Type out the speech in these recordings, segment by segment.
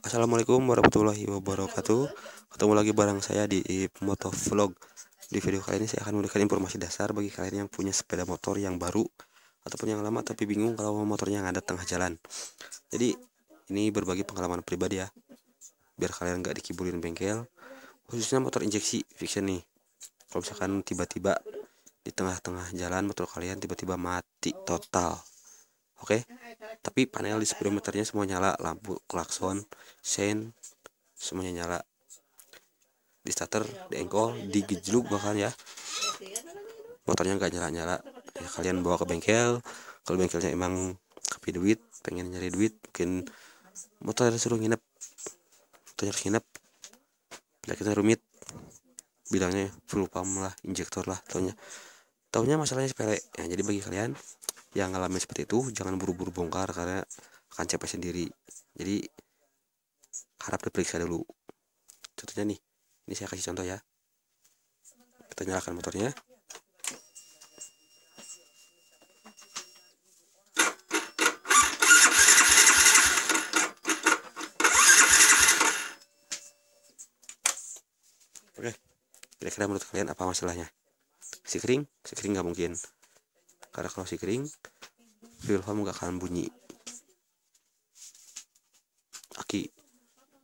Assalamualaikum warahmatullahi wabarakatuh Ketemu lagi bareng saya di Moto Vlog Di video kali ini saya akan memberikan informasi dasar Bagi kalian yang punya sepeda motor yang baru Ataupun yang lama tapi bingung kalau motornya ada tengah jalan Jadi ini berbagi pengalaman pribadi ya Biar kalian nggak dikibulin bengkel Khususnya motor injeksi fiction nih Kalau misalkan tiba-tiba di tengah-tengah jalan motor kalian tiba-tiba mati total oke okay? tapi panel di speedometernya semua nyala lampu klakson sein, semuanya nyala di starter di engkol di gejluk bahkan ya motornya nggak nyala nyala ya kalian bawa ke bengkel kalau bengkelnya emang kepi duit pengen nyari duit mungkin motor suruh nginep Motornya harus nginep kita rumit bilangnya full pump lah injektor lah taunya taunya masalahnya sepele ya jadi bagi kalian yang ngalami seperti itu jangan buru-buru bongkar karena akan capek sendiri jadi harap diperiksa dulu contohnya nih ini saya kasih contoh ya kita nyalakan motornya Oke, kira-kira menurut kalian apa masalahnya? Si kering, si kering nggak mungkin karena kalau si kering feel home gak akan bunyi aki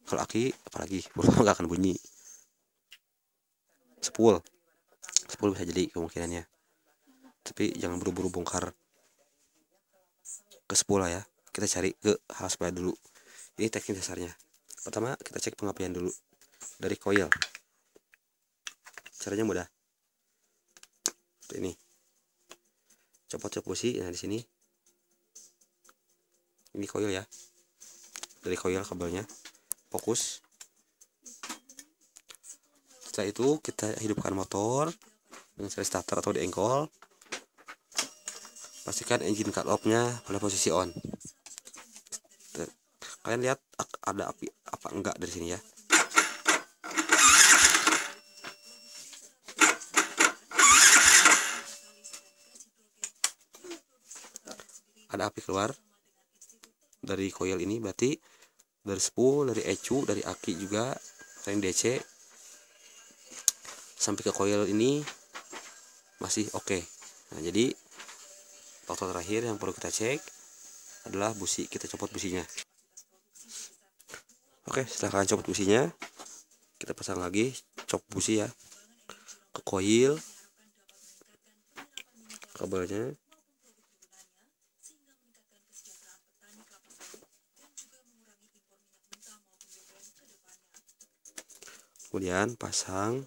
kalau aki apalagi feel home gak akan bunyi sepul sepul bisa jadi kemungkinannya tapi jangan buru-buru bongkar ke sepul lah ya kita cari ke hal supaya dulu ini teknik dasarnya pertama kita cek pengapian dulu dari coil caranya mudah ini copot kursi nah di sini ini koil ya dari koil kabelnya fokus setelah itu kita hidupkan motor dengan seri starter atau di engkol pastikan engine cut off nya pada posisi on kalian lihat ada api apa enggak dari sini ya ada api keluar dari coil ini berarti dari spool dari ecu dari aki juga selain DC sampai ke coil ini masih oke okay. nah jadi faktor terakhir yang perlu kita cek adalah busi kita copot businya oke okay, kalian copot businya kita pasang lagi cop busi ya ke coil kabelnya kemudian pasang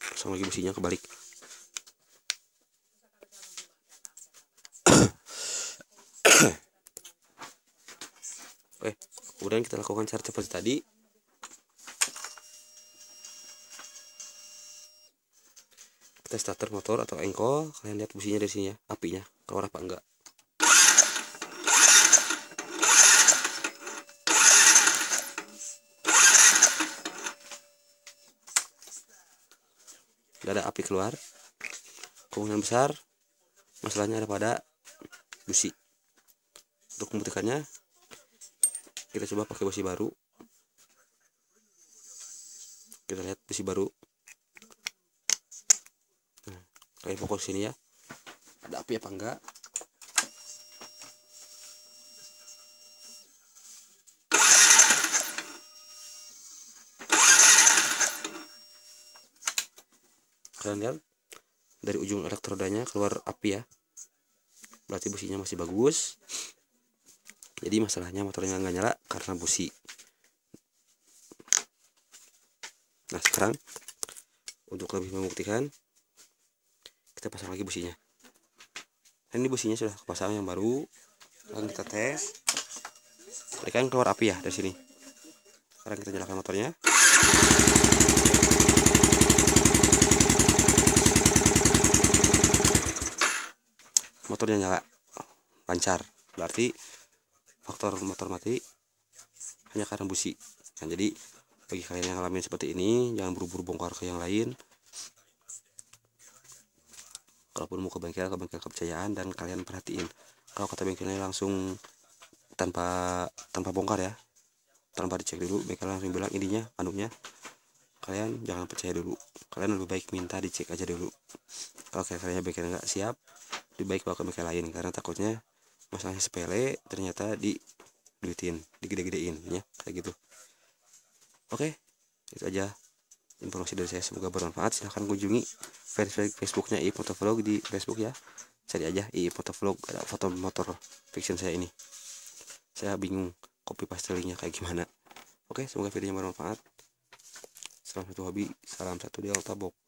pasang lagi businya kebalik Oke, kemudian kita lakukan cara cepat tadi kita starter motor atau engkol kalian lihat businya dari sini ya apinya keluar apa enggak ada api keluar kemungkinan besar masalahnya ada pada busi untuk memutihkannya kita coba pakai busi baru kita lihat busi baru nah, kayak fokus sini ya ada api apa enggak kalian lihat dari ujung elektrodanya keluar api ya berarti businya masih bagus jadi masalahnya motornya nggak nyala karena busi nah sekarang untuk lebih membuktikan kita pasang lagi businya nah, ini businya sudah pasang yang baru akan kita tes ini kan keluar api ya dari sini sekarang kita nyalakan motornya motornya nyala lancar berarti faktor motor mati hanya karena busi nah jadi bagi kalian yang ngalamin seperti ini jangan buru-buru bongkar ke yang lain kalaupun mau ke bengkel ke bengkel kepercayaan dan kalian perhatiin kalau kata bengkelnya langsung tanpa tanpa bongkar ya tanpa dicek dulu bengkel langsung bilang ininya anunya kalian jangan percaya dulu kalian lebih baik minta dicek aja dulu kalau kalian kiranya bengkel nggak siap lebih baik pakai pakai lain karena takutnya masalahnya sepele ternyata di duitin digede-gedein ya kayak gitu oke itu aja informasi dari saya semoga bermanfaat silahkan kunjungi Facebooknya i Vlog di Facebook ya cari aja i Vlog ada foto motor fiction saya ini saya bingung copy paste linknya kayak gimana oke semoga videonya bermanfaat salam satu hobi salam satu di Altabok